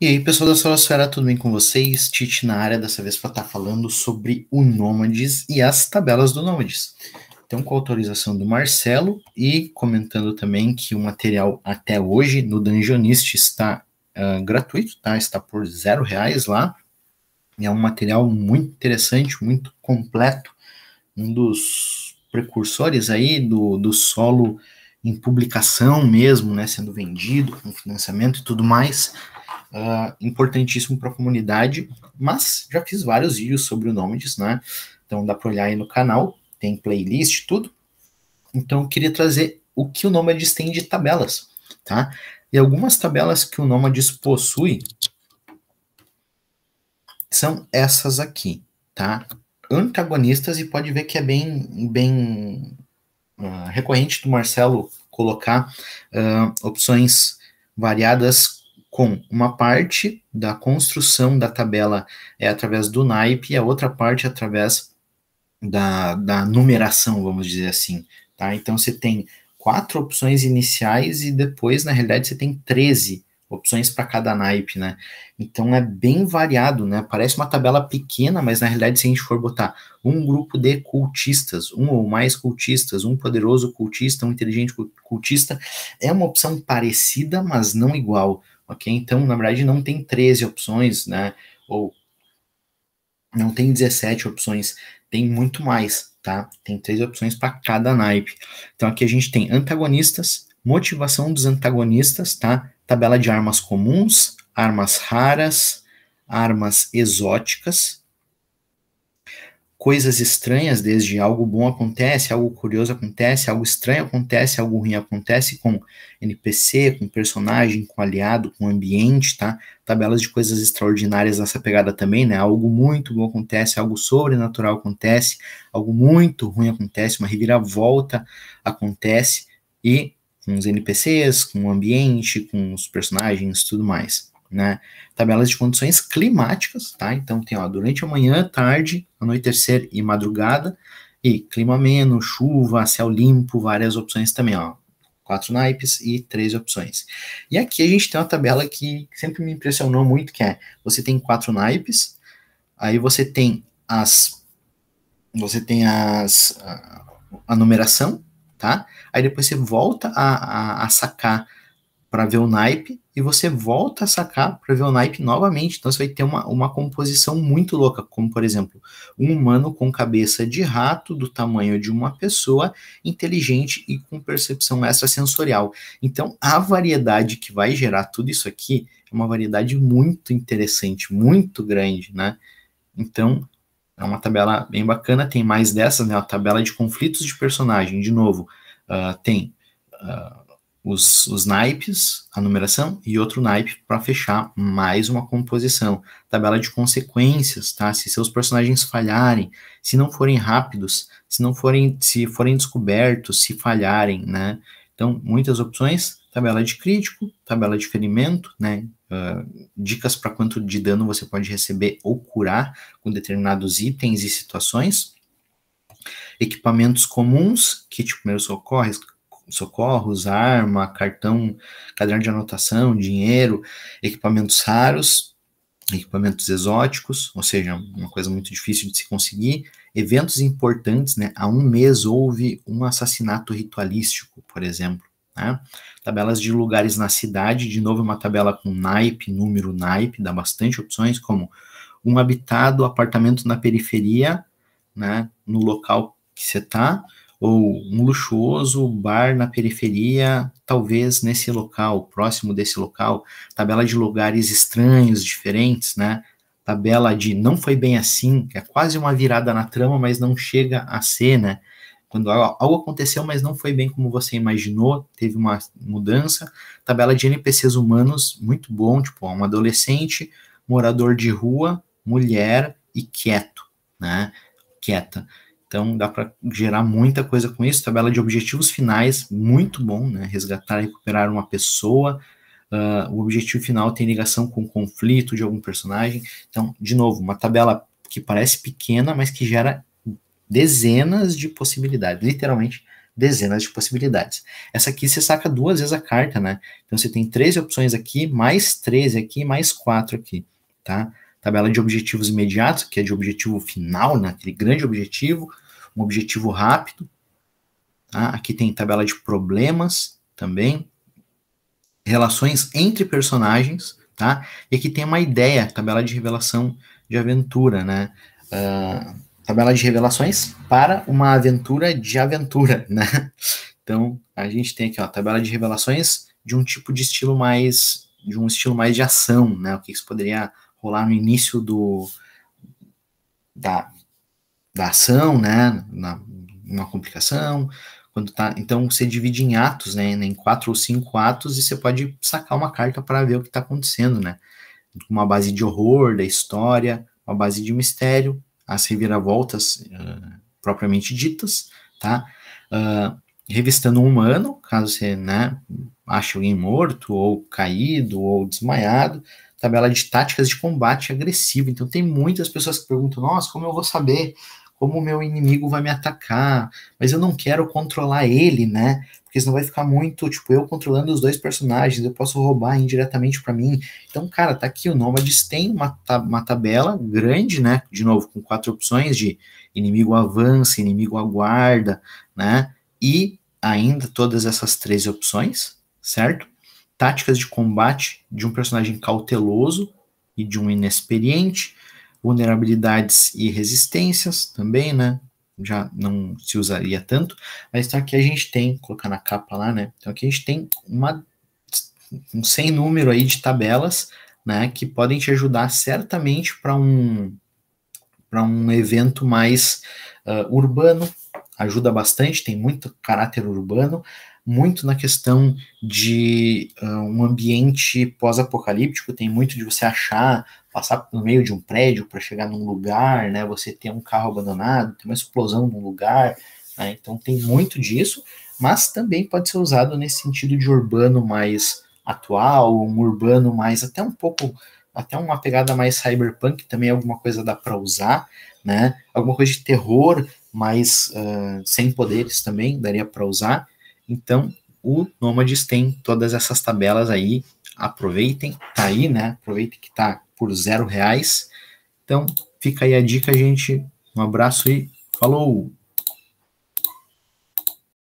E aí, pessoal da Solosfera, tudo bem com vocês? Tite na área, dessa vez para estar tá falando sobre o Nômades e as tabelas do Nômades. Então, com a autorização do Marcelo e comentando também que o material até hoje no Dungeonist está uh, gratuito, tá? Está por zero reais lá. E é um material muito interessante, muito completo, um dos precursores aí do, do solo em publicação mesmo, né, sendo vendido, com financiamento e tudo mais, uh, importantíssimo para a comunidade, mas já fiz vários vídeos sobre o Nômades, né, então dá para olhar aí no canal, tem playlist, tudo. Então eu queria trazer o que o Nômades tem de tabelas, tá? E algumas tabelas que o Nômades possui são essas aqui, tá? Antagonistas e pode ver que é bem, bem recorrente do Marcelo colocar uh, opções variadas com uma parte da construção da tabela é através do naipe e a outra parte é através da, da numeração, vamos dizer assim. Tá? Então você tem quatro opções iniciais e depois, na realidade, você tem 13 opções para cada naipe, né? Então é bem variado, né? Parece uma tabela pequena, mas na realidade, se a gente for botar um grupo de cultistas, um ou mais cultistas, um poderoso cultista, um inteligente cultista, é uma opção parecida, mas não igual, ok? Então, na verdade, não tem 13 opções, né? Ou não tem 17 opções, tem muito mais, tá? Tem três opções para cada naipe. Então, aqui a gente tem antagonistas, motivação dos antagonistas, tá? tabela de armas comuns, armas raras, armas exóticas, coisas estranhas, desde algo bom acontece, algo curioso acontece, algo estranho acontece, algo ruim acontece com NPC, com personagem, com aliado, com ambiente, tá? Tabelas de coisas extraordinárias nessa pegada também, né? Algo muito bom acontece, algo sobrenatural acontece, algo muito ruim acontece, uma reviravolta acontece e com os NPCs, com o ambiente, com os personagens, tudo mais, né? Tabelas de condições climáticas, tá? Então tem, ó, durante a manhã, tarde, anoitecer e madrugada, e clima ameno, chuva, céu limpo, várias opções também, ó. Quatro naipes e três opções. E aqui a gente tem uma tabela que sempre me impressionou muito, que é, você tem quatro naipes, aí você tem as... Você tem as... A, a numeração, tá? Aí depois você volta a, a, a sacar para ver o naipe e você volta a sacar para ver o naipe novamente. Então você vai ter uma, uma composição muito louca, como por exemplo, um humano com cabeça de rato do tamanho de uma pessoa, inteligente e com percepção extrasensorial. Então a variedade que vai gerar tudo isso aqui é uma variedade muito interessante, muito grande, né? Então é uma tabela bem bacana, tem mais dessas, né? A tabela de conflitos de personagem, de novo, uh, tem uh, os, os naipes, a numeração, e outro naipe para fechar mais uma composição. Tabela de consequências, tá? Se seus personagens falharem, se não forem rápidos, se não forem, se forem descobertos, se falharem, né? Então, muitas opções, tabela de crítico, tabela de ferimento, né? dicas para quanto de dano você pode receber ou curar com determinados itens e situações. Equipamentos comuns, kit primeiros socorros, socorros, arma, cartão, caderno de anotação, dinheiro, equipamentos raros, equipamentos exóticos, ou seja, uma coisa muito difícil de se conseguir. Eventos importantes, né? Há um mês houve um assassinato ritualístico, por exemplo. Né? Tabelas de lugares na cidade, de novo, é uma tabela com naipe, número naipe, dá bastante opções, como um habitado, apartamento na periferia, né, no local que você está, ou um luxuoso bar na periferia, talvez nesse local, próximo desse local, tabela de lugares estranhos, diferentes, né? Tabela de não foi bem assim, que é quase uma virada na trama, mas não chega a ser, né? Quando algo aconteceu, mas não foi bem como você imaginou, teve uma mudança. Tabela de NPCs humanos, muito bom, tipo, um adolescente, morador de rua, mulher e quieto, né? Quieta. Então dá para gerar muita coisa com isso. Tabela de objetivos finais, muito bom, né? Resgatar e recuperar uma pessoa. Uh, o objetivo final tem ligação com o conflito de algum personagem. Então, de novo, uma tabela que parece pequena, mas que gera dezenas de possibilidades, literalmente dezenas de possibilidades. Essa aqui você saca duas vezes a carta, né? Então você tem 13 opções aqui, mais 13 aqui, mais 4 aqui, tá? Tabela de objetivos imediatos, que é de objetivo final, né? aquele grande objetivo, um objetivo rápido. Tá? Aqui tem tabela de problemas também, relações entre personagens, tá? E aqui tem uma ideia, tabela de revelação de aventura, né? Uh, tabela de revelações para uma aventura de aventura, né? Então, a gente tem aqui, ó, tabela de revelações de um tipo de estilo mais, de um estilo mais de ação, né? O que isso poderia rolar no início do, da, da ação, né? Na, uma complicação, quando tá, então você divide em atos, né? Em quatro ou cinco atos e você pode sacar uma carta para ver o que está acontecendo, né? Uma base de horror da história, uma base de mistério as reviravoltas uh, propriamente ditas, tá? Uh, revistando um humano, caso você né, ache alguém morto, ou caído, ou desmaiado, tabela de táticas de combate agressivo. Então tem muitas pessoas que perguntam, nossa, como eu vou saber como o meu inimigo vai me atacar, mas eu não quero controlar ele, né? Porque senão vai ficar muito, tipo, eu controlando os dois personagens, eu posso roubar indiretamente para mim. Então, cara, tá aqui o Nômades tem uma, uma tabela grande, né? De novo, com quatro opções de inimigo avança, inimigo aguarda, né? E ainda todas essas três opções, certo? Táticas de combate de um personagem cauteloso e de um inexperiente, vulnerabilidades e resistências também, né? Já não se usaria tanto, mas então aqui a gente tem, colocar na capa lá, né? Então aqui a gente tem uma, um sem número aí de tabelas, né? Que podem te ajudar certamente para um, um evento mais uh, urbano, ajuda bastante, tem muito caráter urbano, muito na questão de uh, um ambiente pós-apocalíptico, tem muito de você achar, passar no meio de um prédio para chegar num lugar, né? Você ter um carro abandonado, ter uma explosão num lugar, né? Então tem muito disso, mas também pode ser usado nesse sentido de urbano mais atual, um urbano mais até um pouco até uma pegada mais cyberpunk também é alguma coisa dá para usar, né? Alguma coisa de terror, mas uh, sem poderes também daria para usar. Então, o Nômades tem todas essas tabelas aí. Aproveitem, tá aí, né? Aproveitem que tá por zero reais. Então, fica aí a dica, gente. Um abraço e falou!